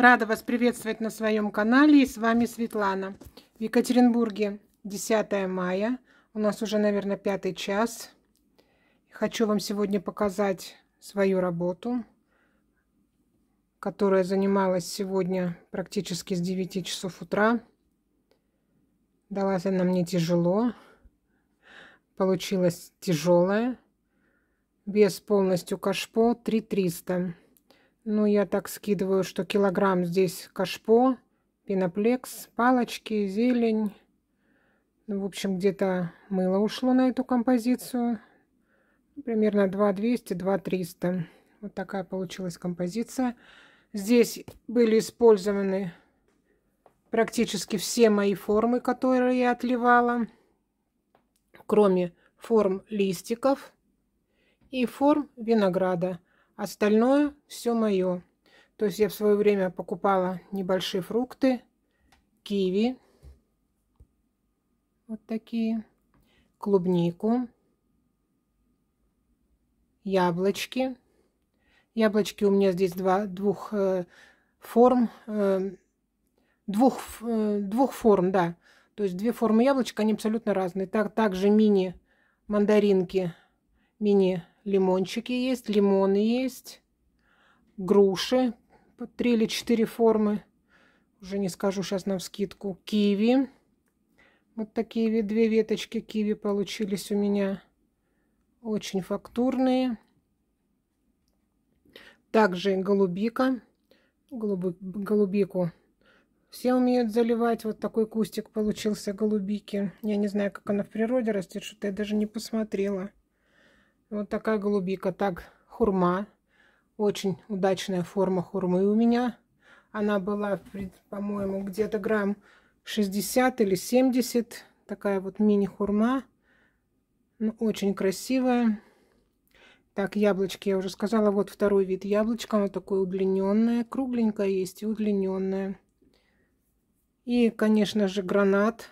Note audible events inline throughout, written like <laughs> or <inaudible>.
Рада вас приветствовать на своем канале и с вами Светлана. В Екатеринбурге 10 мая, у нас уже, наверное, пятый час. Хочу вам сегодня показать свою работу, которая занималась сегодня практически с 9 часов утра. Далась она мне тяжело, получилась тяжелая. Без полностью кашпо 3300. Ну, я так скидываю, что килограмм здесь кашпо, пеноплекс, палочки, зелень. Ну, в общем, где-то мыло ушло на эту композицию. Примерно 2200, 2300. Вот такая получилась композиция. Здесь были использованы практически все мои формы, которые я отливала, кроме форм листиков и форм винограда. Остальное все мое. То есть я в свое время покупала небольшие фрукты, киви, вот такие, клубнику, яблочки. Яблочки у меня здесь два, двух э, форм, э, двух, э, двух форм, да. То есть две формы яблочек, они абсолютно разные. Так, также мини-мандаринки, мини лимончики есть, лимоны есть, груши, три или четыре формы, уже не скажу сейчас на вскидку, киви, вот такие две веточки киви получились у меня, очень фактурные. Также голубика, Голуб... голубику все умеют заливать. Вот такой кустик получился голубики. Я не знаю, как она в природе растет, что-то я даже не посмотрела. Вот такая голубика. Так, хурма. Очень удачная форма хурмы у меня. Она была, по-моему, где-то грамм 60 или 70. Такая вот мини-хурма. Ну, очень красивая. Так, яблочки, я уже сказала, вот второй вид яблочка, оно такое удлиненное, кругленькое есть и удлиненное. И, конечно же, гранат,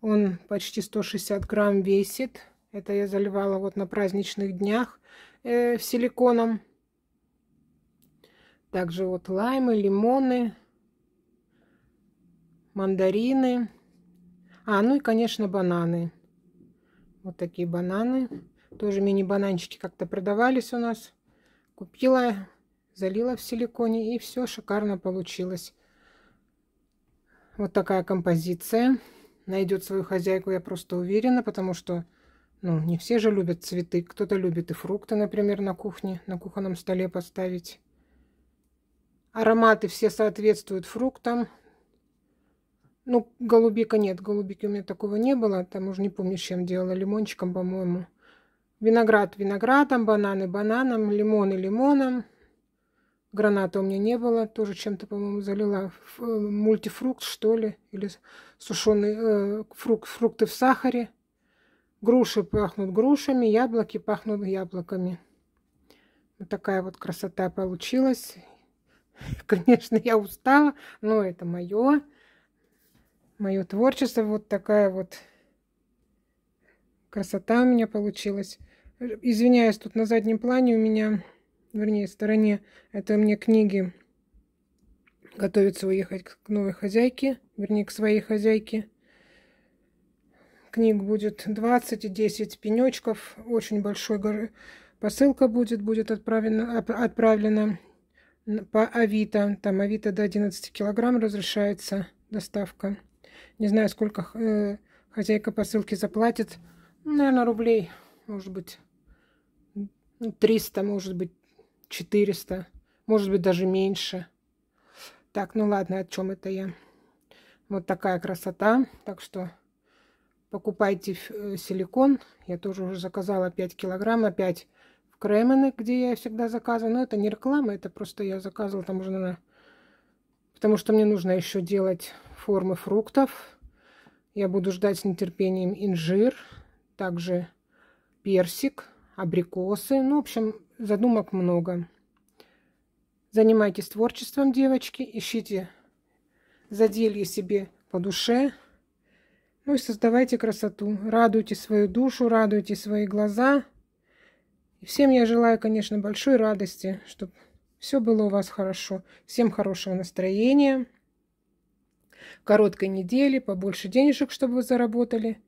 он почти 160 грамм весит, это я заливала вот на праздничных днях э, силиконом. Также вот лаймы, лимоны, мандарины. А, ну и, конечно, бананы. Вот такие бананы. Тоже мини-бананчики как-то продавались у нас. Купила, залила в силиконе, и все шикарно получилось. Вот такая композиция. Найдет свою хозяйку, я просто уверена, потому что ну, не все же любят цветы. Кто-то любит и фрукты, например, на кухне, на кухонном столе поставить. Ароматы все соответствуют фруктам. Ну, голубика нет. Голубики у меня такого не было. Там уже не помню, чем делала. Лимончиком, по-моему. Виноград виноградом, бананы бананом, лимоны лимоном. Граната у меня не было. Тоже чем-то, по-моему, залила. Э, мультифрукт, что ли. Или сушеный э, фрукт, фрукты в сахаре. Груши пахнут грушами, яблоки пахнут яблоками. Вот такая вот красота получилась. <laughs> Конечно, я устала, но это мое, мое творчество. Вот такая вот красота у меня получилась. Извиняюсь, тут на заднем плане у меня, вернее, стороне, это мне книги готовится уехать к новой хозяйке, вернее, к своей хозяйке книг будет 20 и 10 пенечков. Очень большой посылка будет, будет отправлена, отправлена по Авито. Там Авито до 11 килограмм разрешается доставка. Не знаю, сколько э, хозяйка посылки заплатит. Ну, Наверное, рублей, может быть, 300, ну, может быть, 400, может быть, даже меньше. Так, ну ладно, о чем это я? Вот такая красота. Так что Покупайте э, силикон. Я тоже уже заказала 5 килограмм. Опять в Кремене, где я всегда заказываю. Но это не реклама, это просто я заказывала там уже, наверное, потому что мне нужно еще делать формы фруктов. Я буду ждать с нетерпением инжир, также персик, абрикосы. Ну, в общем, задумок много. Занимайтесь творчеством, девочки. Ищите заделье себе по душе. Ну и создавайте красоту. Радуйте свою душу, радуйте свои глаза. И всем я желаю, конечно, большой радости, чтобы все было у вас хорошо. Всем хорошего настроения, короткой недели, побольше денежек, чтобы вы заработали.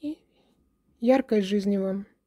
И яркой жизни вам.